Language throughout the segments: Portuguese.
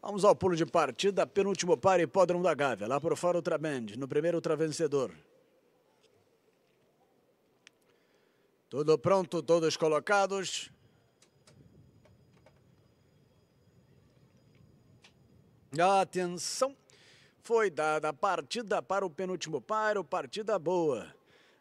Vamos ao pulo de partida, penúltimo par hipódromo da Gávea. Lá por fora, outra band. No primeiro, outra vencedor. Tudo pronto, todos colocados. Atenção! Foi dada a partida para o penúltimo par, partida boa.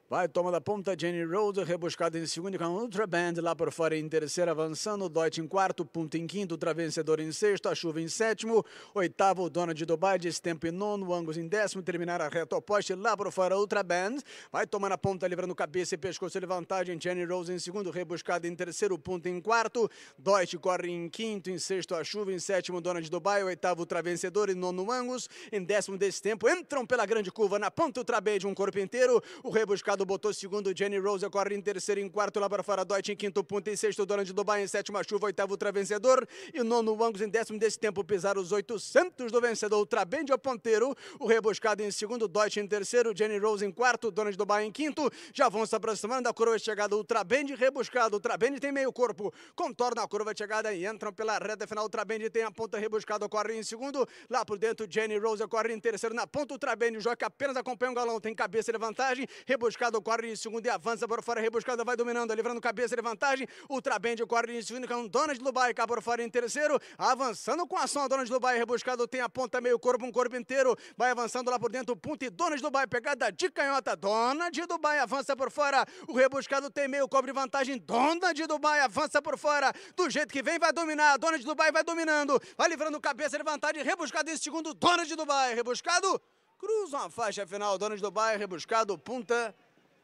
Vai, toma da ponta, Jenny Rose rebuscada em segundo, com a Ultra Band lá por fora em terceiro avançando, Deutsch em quarto, ponto em quinto, Travencedor em sexto, a Chuva em sétimo, oitavo, Dona de Dubai, tempo em nono, Angus em décimo, terminar a reta oposta, lá por fora, Ultra Band, vai tomar a ponta, livrando cabeça e pescoço de vantagem, Jenny Rose em segundo, rebuscada em terceiro, ponto em quarto, Deutsch corre em quinto, em sexto, a Chuva, em sétimo, Dona de Dubai, oitavo, Travencedor, e nono, Angus, em décimo, desse tempo entram pela grande curva, na ponta, Ultra Band, um corpo inteiro, o rebuscado Machado botou segundo, Jenny Rose ocorre em terceiro, em quarto, lá para fora, Deutsch em quinto, ponto em sexto, Donald Dubai em sétimo, Chuva, oitavo, ultravencedor e o nono, Angus em décimo, desse tempo pisar os 800 do vencedor, Trabendi de ponteiro, o rebuscado em segundo, Deutsch em terceiro, Jenny Rose em quarto, Donald Dubai em quinto, já vão se aproximando da curva de é chegada, Ultrabendi rebuscado, Ultrabendi tem meio corpo, contorna a curva de chegada e entram pela reta final, Ultrabendi tem a ponta rebuscada, ocorre em segundo, lá por dentro, Jenny Rose ocorre em terceiro, na ponta, Ultrabendi, o Joca apenas acompanha o um galão, tem cabeça de vantagem, rebuscado marcado, corre em segundo e avança por fora, rebuscada, vai dominando, livrando cabeça de vantagem. Band, corre em segundo com é Dona de Dubai, cá por fora em terceiro, avançando com ação a Dona de Dubai, rebuscado, tem a ponta meio corpo, um corpo inteiro, vai avançando lá por dentro, ponta e Dona de Dubai, pegada de canhota, Dona de Dubai avança por fora, o rebuscado tem meio cobre vantagem, Dona de Dubai avança por fora, do jeito que vem vai dominar, Dona de Dubai vai dominando, vai livrando cabeça de vantagem, rebuscado em segundo, Dona de Dubai, rebuscado, cruzam a faixa final, Dona de Dubai, rebuscado, punta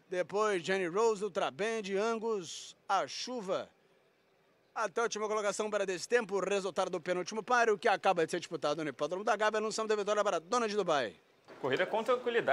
depois Jenny Rose, Ultraband, Angus, a chuva. Até a última colocação para desse tempo, o resultado do penúltimo páreo que acaba de ser disputado no Hipódromo da Gávea, anunciando a vitória para a dona de Dubai. Corrida com tranquilidade.